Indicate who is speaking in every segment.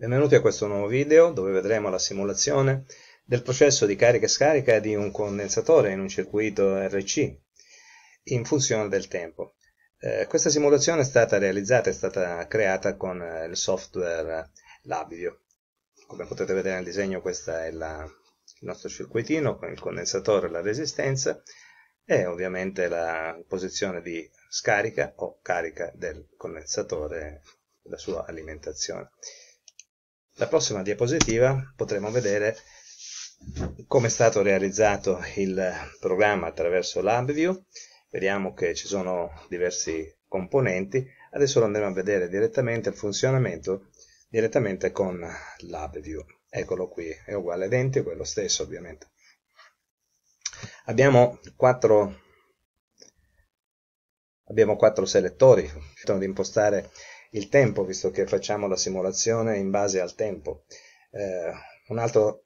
Speaker 1: Benvenuti a questo nuovo video dove vedremo la simulazione del processo di carica e scarica di un condensatore in un circuito RC in funzione del tempo. Eh, questa simulazione è stata realizzata, e stata creata con eh, il software eh, Labio. Come potete vedere nel disegno questo è la, il nostro circuitino con il condensatore, la resistenza e ovviamente la posizione di scarica o carica del condensatore, la sua alimentazione. La prossima diapositiva potremo vedere come è stato realizzato il programma attraverso LabVIEW. Vediamo che ci sono diversi componenti. Adesso lo andremo a vedere direttamente il funzionamento direttamente con LabVIEW. Eccolo qui, è uguale identico, è lo stesso ovviamente. Abbiamo quattro, abbiamo quattro selettori che permettono di impostare il tempo, visto che facciamo la simulazione in base al tempo. Eh, un, altro,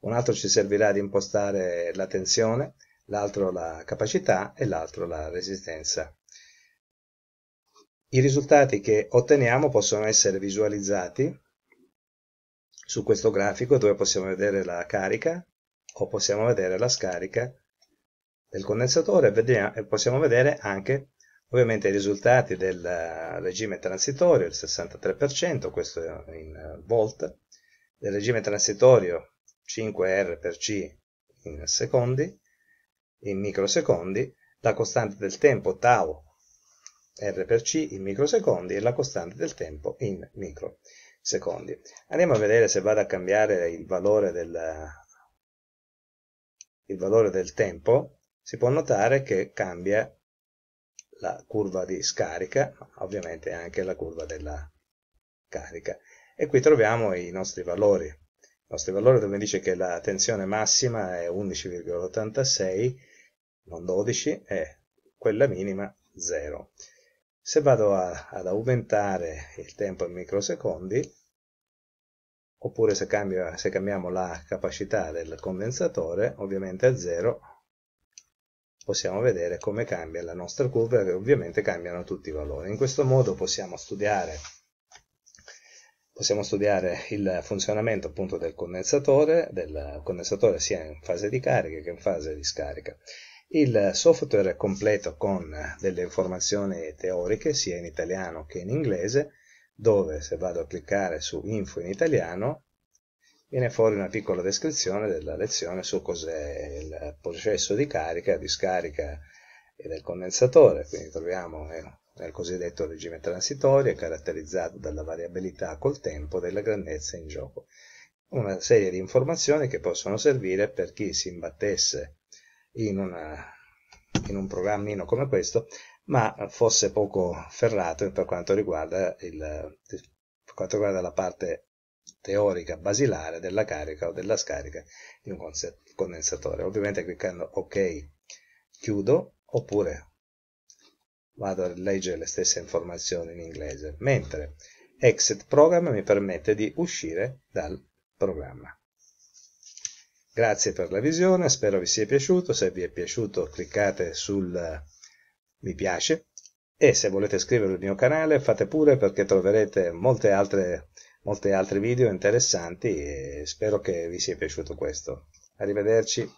Speaker 1: un, altro, ci servirà di impostare la tensione, l'altro la capacità e l'altro la resistenza. I risultati che otteniamo possono essere visualizzati su questo grafico dove possiamo vedere la carica o possiamo vedere la scarica del condensatore e, e possiamo vedere anche Ovviamente i risultati del eh, regime transitorio, il 63%, questo in eh, volt, del regime transitorio 5R per C in secondi, in microsecondi, la costante del tempo tau R per C in microsecondi e la costante del tempo in microsecondi. Andiamo a vedere se vado a cambiare il valore del, il valore del tempo, si può notare che cambia la curva di scarica, ma ovviamente anche la curva della carica. E qui troviamo i nostri valori. I nostri valori dove dice che la tensione massima è 11,86, non 12, e quella minima 0. Se vado a, ad aumentare il tempo in microsecondi, oppure se, cambio, se cambiamo la capacità del condensatore, ovviamente a 0 possiamo vedere come cambia la nostra curva e ovviamente cambiano tutti i valori. In questo modo possiamo studiare, possiamo studiare il funzionamento appunto del condensatore, del condensatore sia in fase di carica che in fase di scarica. Il software è completo con delle informazioni teoriche sia in italiano che in inglese, dove se vado a cliccare su info in italiano viene fuori una piccola descrizione della lezione su cos'è il processo di carica, di scarica e del condensatore, quindi troviamo eh, nel cosiddetto regime transitorio caratterizzato dalla variabilità col tempo della grandezza in gioco. Una serie di informazioni che possono servire per chi si imbattesse in, una, in un programmino come questo, ma fosse poco ferrato per quanto riguarda, il, per quanto riguarda la parte teorica basilare della carica o della scarica di un condensatore. Ovviamente cliccando OK chiudo oppure vado a leggere le stesse informazioni in inglese, mentre Exit Program mi permette di uscire dal programma. Grazie per la visione, spero vi sia piaciuto, se vi è piaciuto cliccate sul mi piace e se volete iscrivervi al mio canale fate pure perché troverete molte altre molti altri video interessanti e spero che vi sia piaciuto questo. Arrivederci.